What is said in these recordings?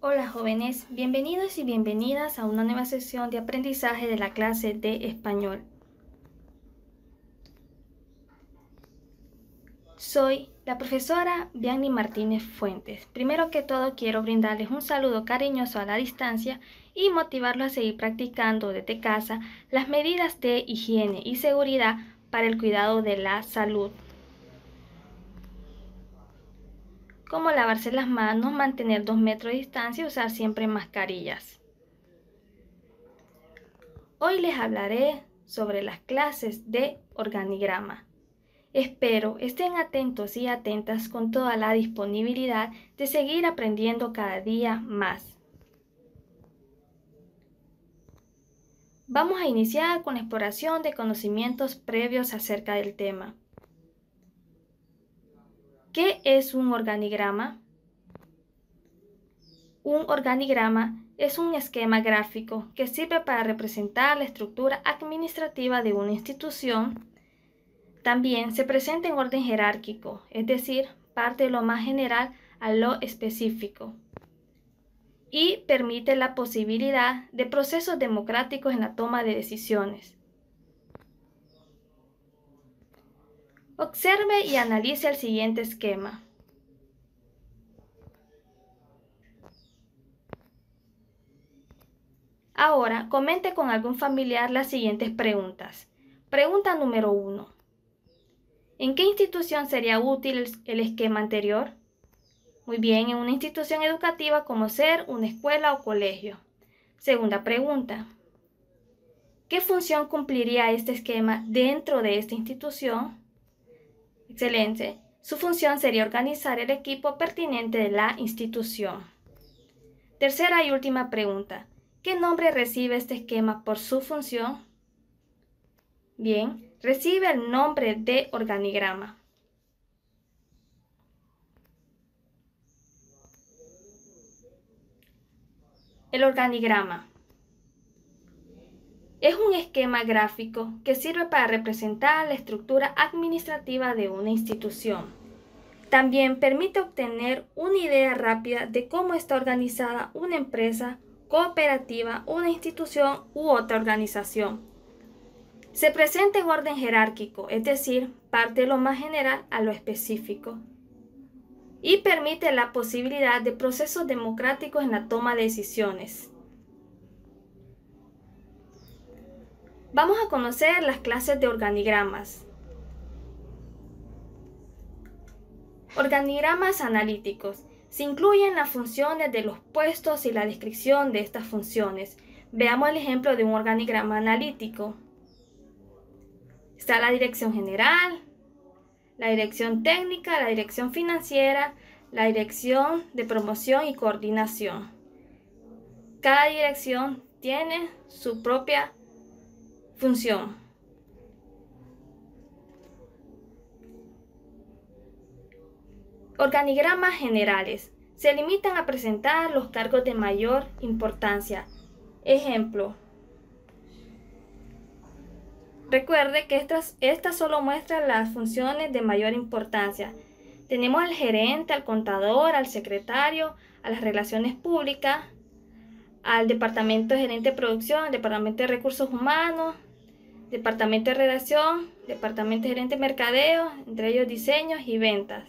Hola jóvenes, bienvenidos y bienvenidas a una nueva sesión de aprendizaje de la clase de español. Soy la profesora Bianni Martínez Fuentes. Primero que todo quiero brindarles un saludo cariñoso a la distancia y motivarlos a seguir practicando desde casa las medidas de higiene y seguridad para el cuidado de la salud. como lavarse las manos, mantener dos metros de distancia y usar siempre mascarillas. Hoy les hablaré sobre las clases de organigrama. Espero estén atentos y atentas con toda la disponibilidad de seguir aprendiendo cada día más. Vamos a iniciar con la exploración de conocimientos previos acerca del tema. ¿Qué es un organigrama? Un organigrama es un esquema gráfico que sirve para representar la estructura administrativa de una institución. También se presenta en orden jerárquico, es decir, parte de lo más general a lo específico. Y permite la posibilidad de procesos democráticos en la toma de decisiones. Observe y analice el siguiente esquema. Ahora, comente con algún familiar las siguientes preguntas. Pregunta número 1. ¿En qué institución sería útil el esquema anterior? Muy bien, en una institución educativa como ser una escuela o colegio. Segunda pregunta. ¿Qué función cumpliría este esquema dentro de esta institución? Excelente. Su función sería organizar el equipo pertinente de la institución. Tercera y última pregunta. ¿Qué nombre recibe este esquema por su función? Bien, recibe el nombre de organigrama. El organigrama. Es un esquema gráfico que sirve para representar la estructura administrativa de una institución. También permite obtener una idea rápida de cómo está organizada una empresa, cooperativa, una institución u otra organización. Se presenta en orden jerárquico, es decir, parte de lo más general a lo específico. Y permite la posibilidad de procesos democráticos en la toma de decisiones. Vamos a conocer las clases de organigramas. Organigramas analíticos. Se incluyen las funciones de los puestos y la descripción de estas funciones. Veamos el ejemplo de un organigrama analítico. Está la dirección general, la dirección técnica, la dirección financiera, la dirección de promoción y coordinación. Cada dirección tiene su propia función. Organigramas generales. Se limitan a presentar los cargos de mayor importancia. Ejemplo. Recuerde que estas solo muestran las funciones de mayor importancia. Tenemos al gerente, al contador, al secretario, a las relaciones públicas, al departamento de gerente de producción, al departamento de recursos humanos, departamento de redacción, departamento de gerente mercadeo, entre ellos diseños y ventas.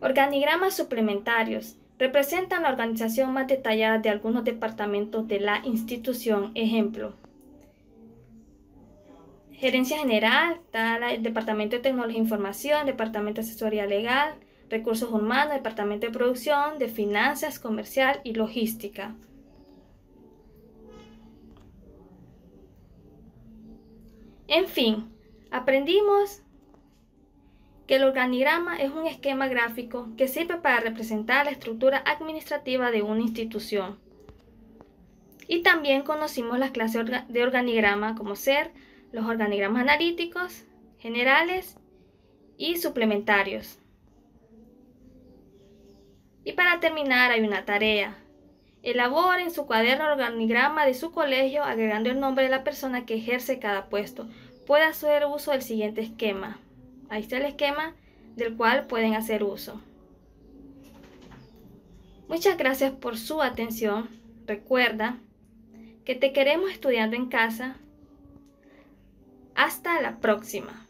Organigramas suplementarios representan la organización más detallada de algunos departamentos de la institución. Ejemplo, Gerencia General, Departamento de Tecnología e Información, Departamento de Asesoría Legal, Recursos Humanos, Departamento de Producción, de Finanzas, Comercial y Logística. En fin, aprendimos que el organigrama es un esquema gráfico que sirve para representar la estructura administrativa de una institución. Y también conocimos las clases de organigrama como ser los organigramas analíticos, generales y suplementarios. Y para terminar hay una tarea. Elabora en su cuaderno organigrama de su colegio agregando el nombre de la persona que ejerce cada puesto. Puede hacer uso del siguiente esquema. Ahí está el esquema del cual pueden hacer uso. Muchas gracias por su atención. Recuerda que te queremos estudiando en casa. Hasta la próxima.